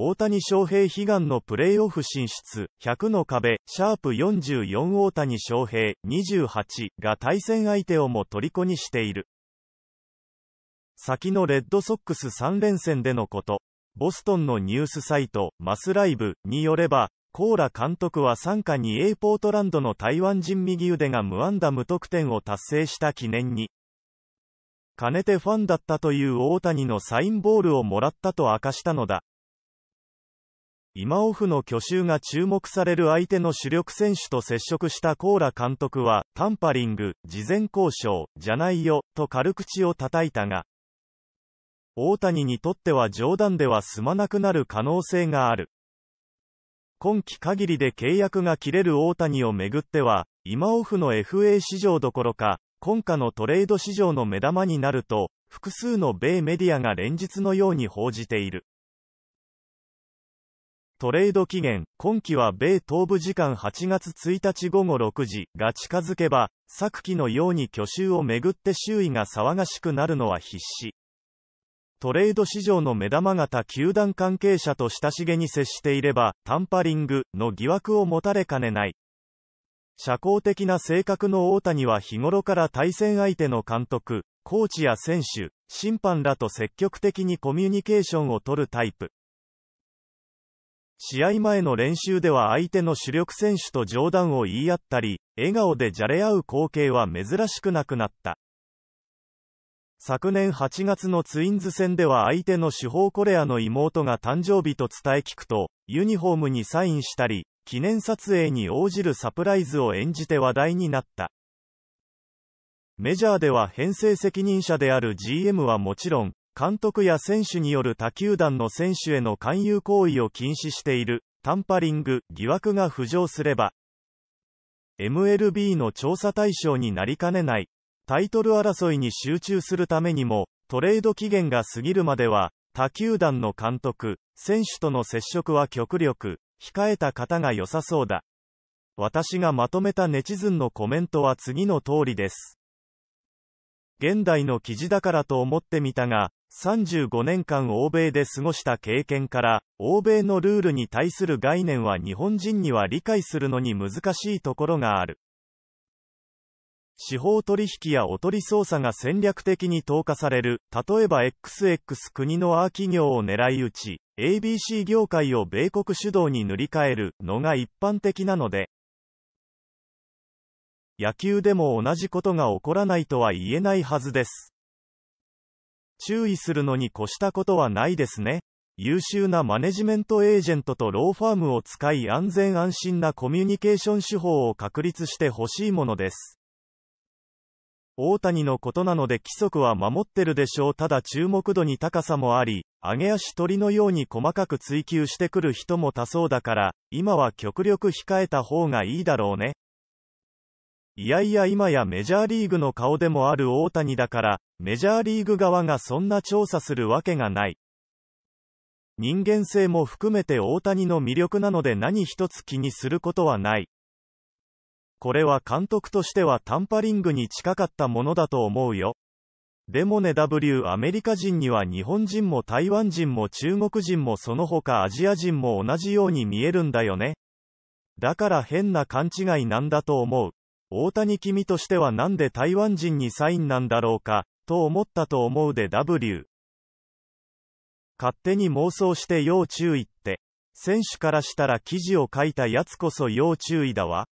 大谷翔平悲願のプレーオフ進出、100の壁、シャープ44大谷翔平、28が対戦相手をも虜にしている。先のレッドソックス3連戦でのこと、ボストンのニュースサイト、マスライブによれば、コーラ監督は傘下に A ポートランドの台湾人右腕が無安打無得点を達成した記念に、かねてファンだったという大谷のサインボールをもらったと明かしたのだ。今オフの去就が注目される相手の主力選手と接触したコーラ監督は、タンパリング、事前交渉、じゃないよ、と軽口を叩いたが、大谷にとっては冗談では済まなくなる可能性がある。今季限りで契約が切れる大谷をめぐっては、今オフの FA 市場どころか、今夏のトレード市場の目玉になると、複数の米メディアが連日のように報じている。トレード期限、今期は米東部時間8月1日午後6時が近づけば、昨期のように去就をめぐって周囲が騒がしくなるのは必至。トレード市場の目玉型球団関係者と親しげに接していれば、タンパリングの疑惑を持たれかねない。社交的な性格の大谷は日頃から対戦相手の監督、コーチや選手、審判らと積極的にコミュニケーションを取るタイプ。試合前の練習では相手の主力選手と冗談を言い合ったり、笑顔でじゃれ合う光景は珍しくなくなった。昨年8月のツインズ戦では相手の主砲コレアの妹が誕生日と伝え聞くと、ユニフォームにサインしたり、記念撮影に応じるサプライズを演じて話題になった。メジャーでは編成責任者である GM はもちろん、監督や選手による他球団の選手への勧誘行為を禁止しているタンパリング疑惑が浮上すれば MLB の調査対象になりかねないタイトル争いに集中するためにもトレード期限が過ぎるまでは他球団の監督選手との接触は極力控えた方が良さそうだ私がまとめたネチズンのコメントは次の通りです現代の記事だからと思ってみたが、35年間欧米で過ごした経験から、欧米のルールに対する概念は日本人には理解するのに難しいところがある。司法取引やおとり捜査が戦略的に投下される、例えば XX 国のー企業を狙い撃ち、ABC 業界を米国主導に塗り替えるのが一般的なので、野球でも同じことが起こらないとは言えないはずです。注意するのに越したことはないですね。優秀なマネジメントエージェントとローファームを使い安全安心なコミュニケーション手法を確立してほしいものです。大谷のことなので規則は守ってるでしょうただ注目度に高さもあり、揚げ足取りのように細かく追求してくる人も多そうだから、今は極力控えた方がいいだろうね。いやいや今やメジャーリーグの顔でもある大谷だから、メジャーリーグ側がそんな調査するわけがない。人間性も含めて大谷の魅力なので何一つ気にすることはない。これは監督としてはタンパリングに近かったものだと思うよ。でもね W アメリカ人には日本人も台湾人も中国人もその他アジア人も同じように見えるんだよね。だから変な勘違いなんだと思う。大谷君としてはなんで台湾人にサインなんだろうか、と思ったと思うで W。勝手に妄想して要注意って。選手からしたら記事を書いたやつこそ要注意だわ。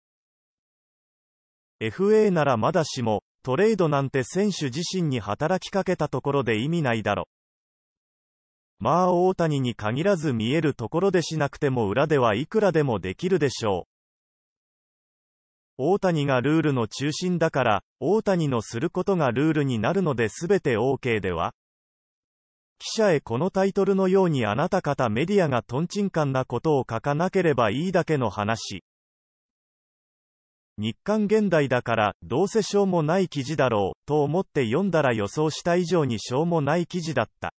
FA ならまだしも、トレードなんて選手自身に働きかけたところで意味ないだろ。まあ大谷に限らず見えるところでしなくても裏ではいくらでもできるでしょう。大谷がルールの中心だから、大谷のすることがルールになるので全て OK では記者へこのタイトルのようにあなた方メディアがトンチンカンなことを書かなければいいだけの話。日刊現代だから、どうせしょうもない記事だろう、と思って読んだら予想した以上にしょうもない記事だった。